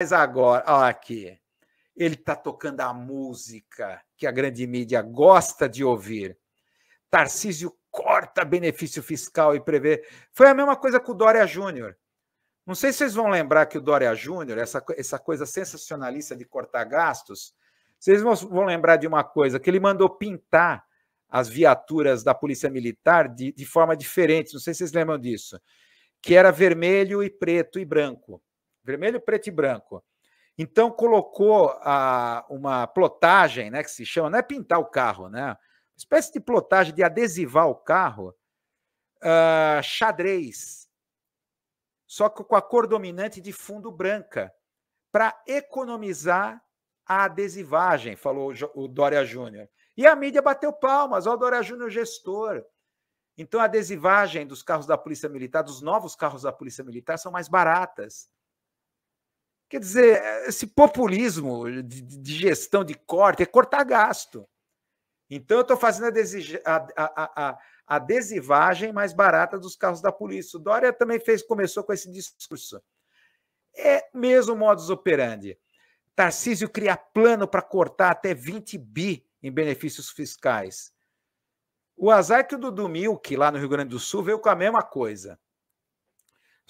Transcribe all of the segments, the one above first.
Mas agora, ó aqui, ele está tocando a música que a grande mídia gosta de ouvir. Tarcísio corta benefício fiscal e prevê. Foi a mesma coisa com o Dória Júnior. Não sei se vocês vão lembrar que o Dória Júnior, essa, essa coisa sensacionalista de cortar gastos, vocês vão, vão lembrar de uma coisa, que ele mandou pintar as viaturas da Polícia Militar de, de forma diferente. Não sei se vocês lembram disso. Que era vermelho e preto e branco vermelho, preto e branco. Então colocou a, uma plotagem, né, que se chama, não é pintar o carro, né? Uma espécie de plotagem de adesivar o carro, uh, xadrez, só que com a cor dominante de fundo branca, para economizar a adesivagem, falou o Dória Júnior. E a mídia bateu palmas, ó, o Dória Júnior gestor. Então a adesivagem dos carros da Polícia Militar, dos novos carros da Polícia Militar, são mais baratas Quer dizer, esse populismo de, gestão de corte é cortar gasto. Então, eu estou fazendo a, desige... a, a, a adesivagem mais barata dos carros da polícia. O Dória também fez, começou com esse discurso. É mesmo modus operandi. Tarcísio cria plano para cortar até 20 bi em benefícios fiscais. O azar é que o Dudu Milk, lá no Rio Grande do Sul, veio com a mesma coisa.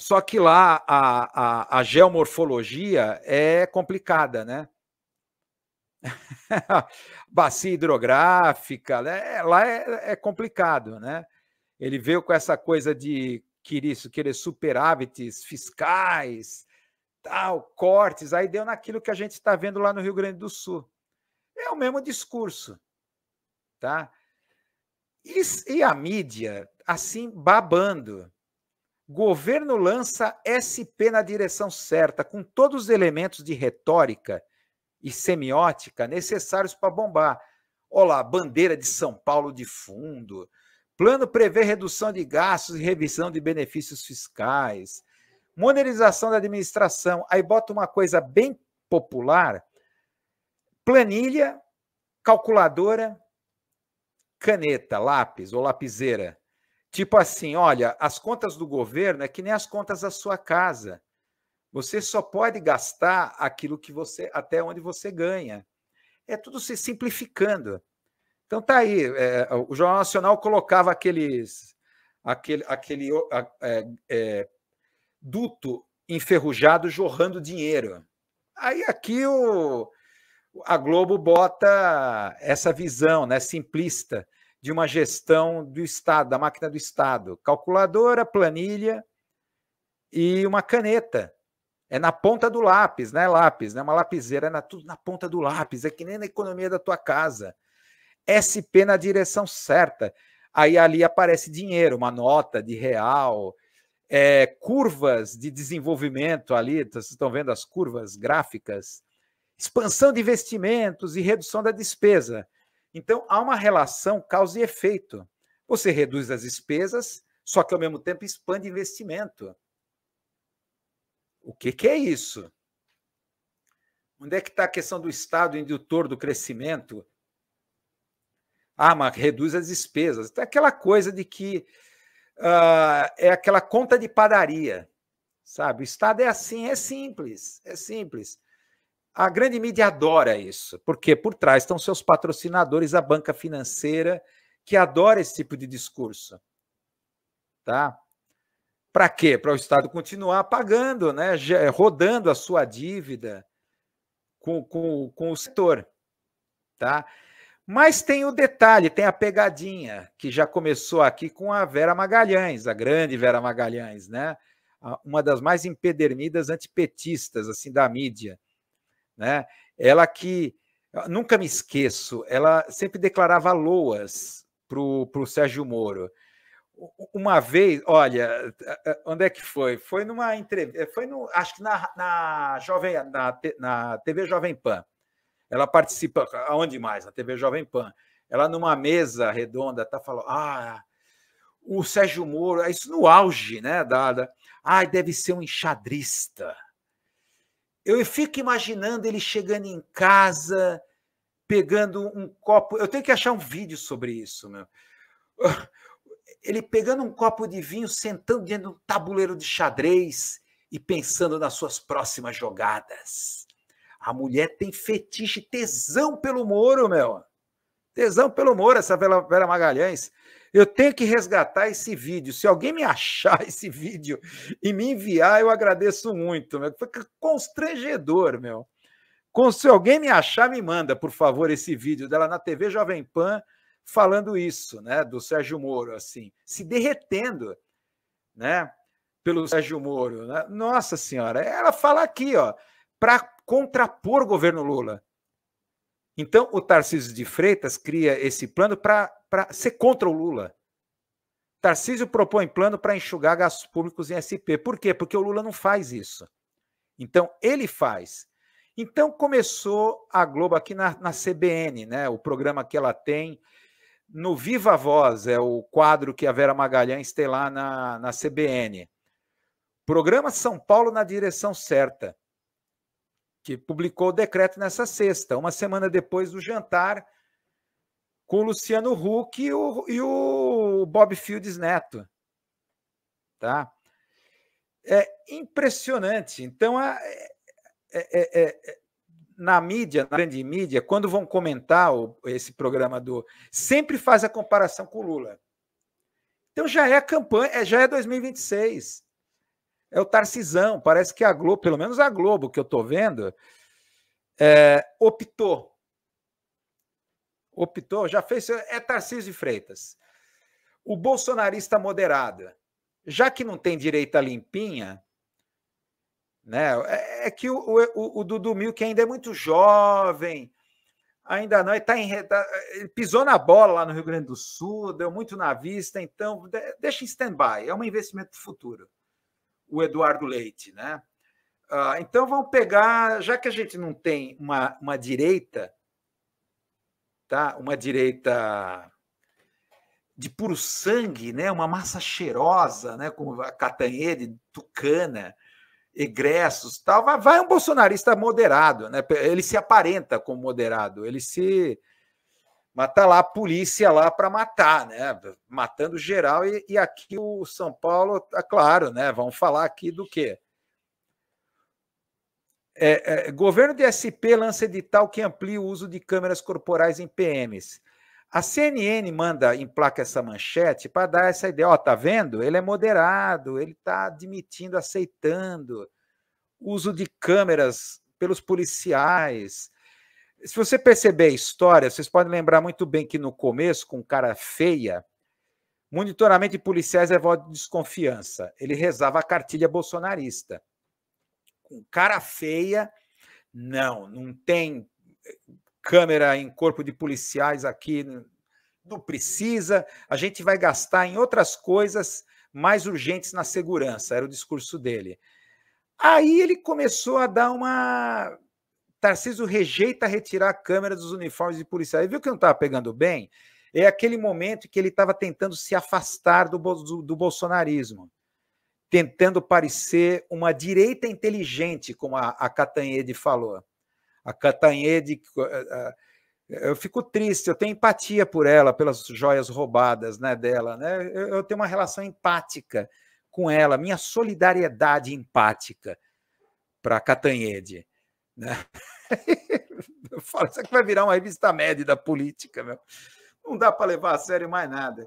Só que lá a, a, a geomorfologia é complicada, né? Bacia hidrográfica, né? É, lá é, é, complicado, né? Ele veio com essa coisa de querer, querer superávites fiscais, tal, cortes, aí deu naquilo que a gente está vendo lá no Rio Grande do Sul. É o mesmo discurso, tá? E, e a mídia, assim, babando. Governo lança SP na direção certa, com todos os elementos de retórica e semiótica necessários para bombar. Olha lá, bandeira de São Paulo de fundo. Plano prevê redução de gastos e revisão de benefícios fiscais. Modernização da administração. Aí bota uma coisa bem popular: planilha, calculadora, caneta, lápis ou lapiseira. Tipo assim, olha, as contas do governo é que nem as contas da sua casa. Você só pode gastar aquilo que você até onde você ganha. É tudo se simplificando. Então tá aí, é, o Jornal Nacional colocava aqueles aquele aquele é, é, duto enferrujado jorrando dinheiro. Aí aqui o a Globo bota essa visão, né, simplista de uma gestão do Estado, da máquina do Estado. Calculadora, planilha e uma caneta. É na ponta do lápis, não é lápis, né? uma lapiseira, é na, tudo na ponta do lápis, é que nem na economia da tua casa. SP na direção certa. Aí ali aparece dinheiro, uma nota de real, é, curvas de desenvolvimento ali, vocês estão vendo as curvas gráficas, expansão de investimentos e redução da despesa. Então, há uma relação causa e efeito. Você reduz as despesas, só que ao mesmo tempo expande investimento. O que, que é isso? Onde é que está a questão do Estado indutor do crescimento? Ah, mas reduz as despesas. Então, é aquela coisa de que uh, é aquela conta de padaria, sabe? O Estado é assim, é simples, é simples. A grande mídia adora isso, porque por trás estão seus patrocinadores, a banca financeira, que adora esse tipo de discurso. Tá? Para quê? Para o Estado continuar pagando, né? rodando a sua dívida com, com, com o setor. Tá? Mas tem o detalhe, tem a pegadinha, que já começou aqui com a Vera Magalhães, a grande Vera Magalhães, né? uma das mais empedernidas antipetistas assim da mídia né? Ela que ah, nunca me esqueço, ela sempre declarava loas para o Sérgio Moro. Uma vez, olha, onde é que foi? Foi numa entrevista, eh, foi no, acho que na, na Jovem, na, na TV Jovem Pan. Ela participa, aonde mais? Na TV Jovem Pan. Ela numa mesa redonda, tá falando, ah, o Sérgio Moro, isso no auge, né? Dada ai, deve ser um enxadrista. Eu fico imaginando ele chegando em casa, pegando um copo. Eu tenho que achar um vídeo sobre isso, meu. Ele pegando um copo de vinho, sentando dentro de um tabuleiro de xadrez e pensando nas suas próximas jogadas. A mulher tem fetiche, tesão pelo Moro, meu. Tesão pelo Moro, essa Vera Magalhães. Eu tenho que resgatar esse vídeo. Se alguém me achar esse vídeo e me enviar, eu agradeço muito. Meu. Foi constrangedor, meu. Se alguém me achar, me manda, por favor, esse vídeo dela na TV Jovem Pan falando isso, né? Do Sérgio Moro, assim, se derretendo, né? Pelo Sérgio Moro. Né? Nossa Senhora, ela fala aqui, ó, para contrapor o governo Lula. Então, o Tarcísio de Freitas cria esse plano para para ser contra o Lula. Tarcísio propõe plano para enxugar gastos públicos em SP. Por quê? Porque o Lula não faz isso. Então, ele faz. Então, começou a Globo aqui na, na CBN, né? o programa que ela tem no Viva Voz, é o quadro que a Vera Magalhães tem lá na, na CBN. Programa São Paulo na Direção Certa, que publicou o decreto nessa sexta, uma semana depois do jantar com o Luciano Huck e o, e o Bob Fields Neto. Tá? É impressionante. Então, é, é, é, é, na mídia, na grande mídia, quando vão comentar o, esse programa do. Sempre faz a comparação com o Lula. Então já é a campanha, é, já é 2026. É o Tarcisão. Parece que a Globo, pelo menos a Globo que eu estou vendo, é, optou optou, já fez, é Tarcísio Freitas. O bolsonarista moderado, já que não tem direita limpinha, né? É, é que o, o, o Dudu Milk ainda é muito jovem, ainda não, ele, tá em, ele pisou na bola lá no Rio Grande do Sul, deu muito na vista, então deixa em stand-by, é um investimento para futuro. O Eduardo Leite, né? Ah, então vamos pegar, já que a gente não tem uma, uma direita tá? Uma direita de puro sangue, né? Uma massa cheirosa, né? Como a Catanhede, Tucana, egressos, tal. Vai, vai um bolsonarista moderado, né? Ele se aparenta como moderado, ele se matar lá a polícia lá para matar, né? Matando geral e, e, aqui o São Paulo, tá claro, né? Vamos falar aqui do quê? É, é, governo de SP lança edital que amplia o uso de câmeras corporais em PMs. A CNN manda em placa essa manchete para dar essa ideia. Ó, tá vendo? Ele é moderado, ele está admitindo, aceitando uso de câmeras pelos policiais. Se você perceber a história, vocês podem lembrar muito bem que no começo, com cara feia, monitoramento de policiais é voto de desconfiança. Ele rezava a cartilha bolsonarista com cara feia. Não, não tem eh, câmera em corpo de policiais aqui, não precisa. A gente vai gastar em outras coisas mais urgentes na segurança, era o discurso dele. Aí ele começou a dar uma. Tarcísio rejeita retirar a câmera dos uniformes de policiais. Ele viu que não estava pegando bem? É aquele momento que ele estava tentando se afastar do, do, do bolsonarismo tentando parecer uma direita inteligente, como a, a Catanhede falou. A Catanhede. Eh, eh, eu fico triste, eu tenho empatia por ela, pelas joias roubadas né, dela. Né? Eu, eu tenho uma relação empática com ela, minha solidariedade empática para Catanhede. Né? eu falo, isso aqui vai virar uma revista média da política, meu. Não dá para levar a sério mais nada.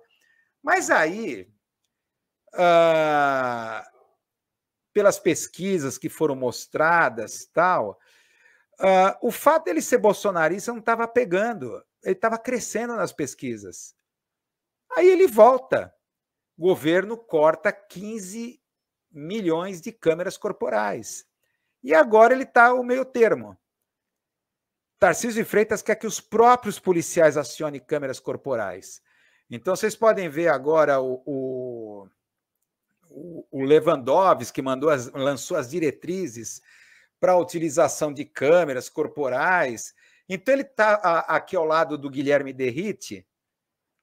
Mas aí, ah, pelas pesquisas que foram mostradas, tal, ah, o fato dele ser bolsonarista não estava pegando, ele estava crescendo nas pesquisas. Aí ele volta. O governo corta 15 milhões de câmeras corporais. E agora ele está o meio termo. Tarcísio de Freitas quer que os próprios policiais acionem câmeras corporais. Então vocês podem ver agora o, o o Lewandowski que mandou as, lançou as diretrizes para a utilização de câmeras corporais. Então ele está aqui ao lado do Guilherme Derrite,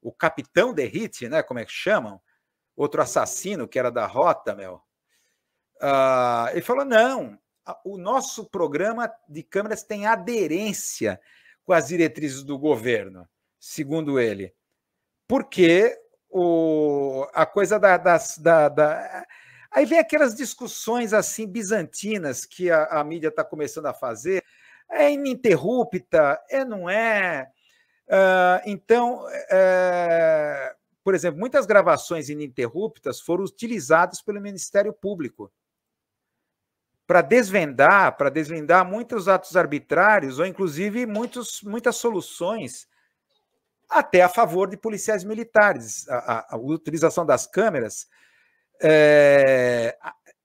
o capitão Derrite, né? Como é que chamam? Outro assassino que era da Rota, meu. Uh, ele falou: não, o nosso programa de câmeras tem aderência com as diretrizes do governo, segundo ele, porque o, a coisa da, da, da, da, Aí vem aquelas discussões assim bizantinas que a, a mídia está começando a fazer. É ininterrupta, é não é? Uh, então, é, por exemplo, muitas gravações ininterruptas foram utilizadas pelo Ministério Público para desvendar, para desvendar muitos atos arbitrários ou inclusive muitos, muitas soluções até a favor de policiais militares. A, a, a utilização das câmeras é,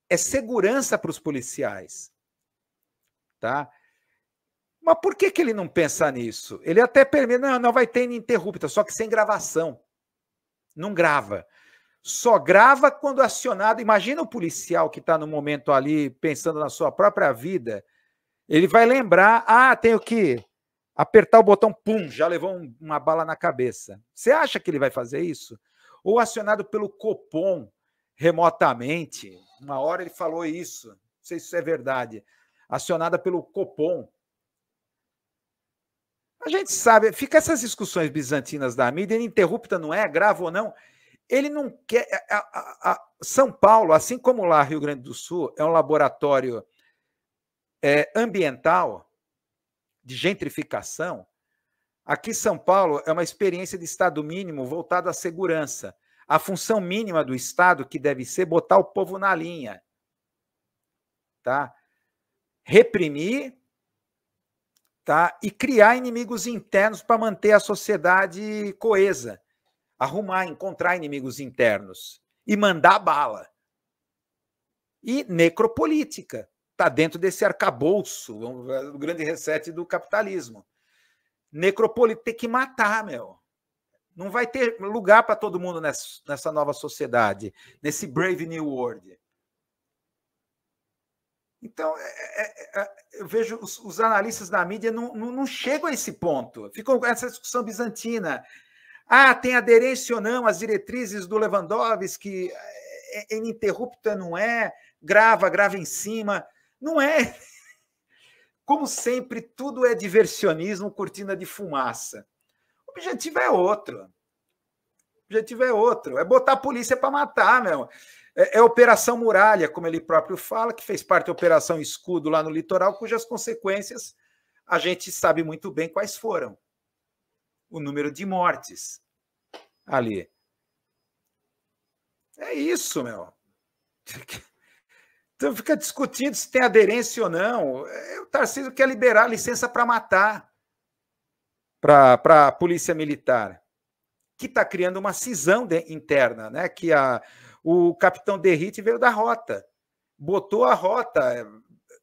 é segurança para os policiais. Tá? Mas por que, que ele não pensa nisso? Ele até permite, não, não vai ter ininterrupta, só que sem gravação. Não grava. Só grava quando acionado. Imagina o policial que está no momento ali pensando na sua própria vida. Ele vai lembrar, ah, tenho que apertar o botão, pum, já levou um, uma bala na cabeça. Você acha que ele vai fazer isso? Ou acionado pelo Copom remotamente, uma hora ele falou isso, não sei se isso é verdade, acionada pelo Copom. A gente sabe, fica essas discussões bizantinas da mídia, ininterrupta, não é? Grava ou não? Ele não quer. A, a, a São Paulo, assim como lá Rio Grande do Sul, é um laboratório é, ambiental de gentrificação, aqui São Paulo é uma experiência de Estado mínimo voltada à segurança. A função mínima do Estado que deve ser botar o povo na linha. Tá? Reprimir tá? e criar inimigos internos para manter a sociedade coesa. Arrumar, encontrar inimigos internos e mandar bala. E necropolítica está dentro desse arcabouço, o grande reset do capitalismo. Necropoli tem que matar, meu. Não vai ter lugar para todo mundo nessa, nessa nova sociedade, nesse Brave New World. Então, é é, é, é, eu vejo os, os, analistas da mídia não, não, não, chegam a esse ponto. Ficam com essa discussão bizantina. Ah, tem aderência ou não às diretrizes do Lewandowski, é, é ininterrupta, não é? Grava, grava em cima. Não é. Como sempre, tudo é diversionismo, cortina de fumaça. O objetivo é outro. O objetivo é outro. É botar a polícia para matar, meu. É, é Operação Muralha, como ele próprio fala, que fez parte da Operação Escudo lá no litoral, cujas consequências a gente sabe muito bem quais foram. O número de mortes ali. É isso, meu. Então fica discutindo se tem aderência ou não. É, o Tarcísio quer liberar licença para matar para a polícia militar, que está criando uma cisão de, interna, né? Que a, o capitão Derrite veio da rota, botou a rota eh,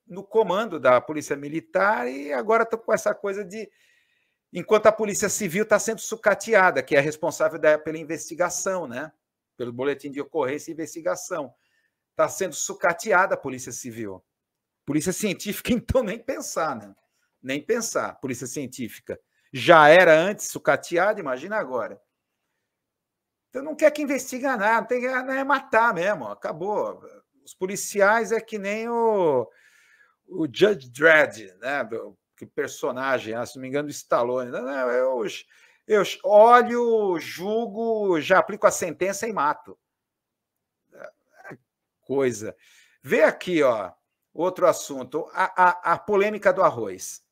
no comando da polícia militar e agora estou com essa coisa de enquanto a polícia civil está sendo sucateada, que é responsável da, pela investigação, né? Pelo boletim de ocorrência e investigação está sendo sucateada a Polícia Civil. Polícia Científica, então, nem pensar, né? Nem pensar, Polícia Científica. Já era antes sucateada, imagina agora. Então não quer que investigue ah, nada, tem que ah, é matar mesmo, acabou. Os policiais é que nem o, o Judge Dredd, né? Que personagem, ah, se não me engano, do Stallone. Não, não, eu, eu olho, julgo, já aplico a sentença e mato coisa. Vê aqui, ó, outro assunto, a, a, a polêmica do arroz.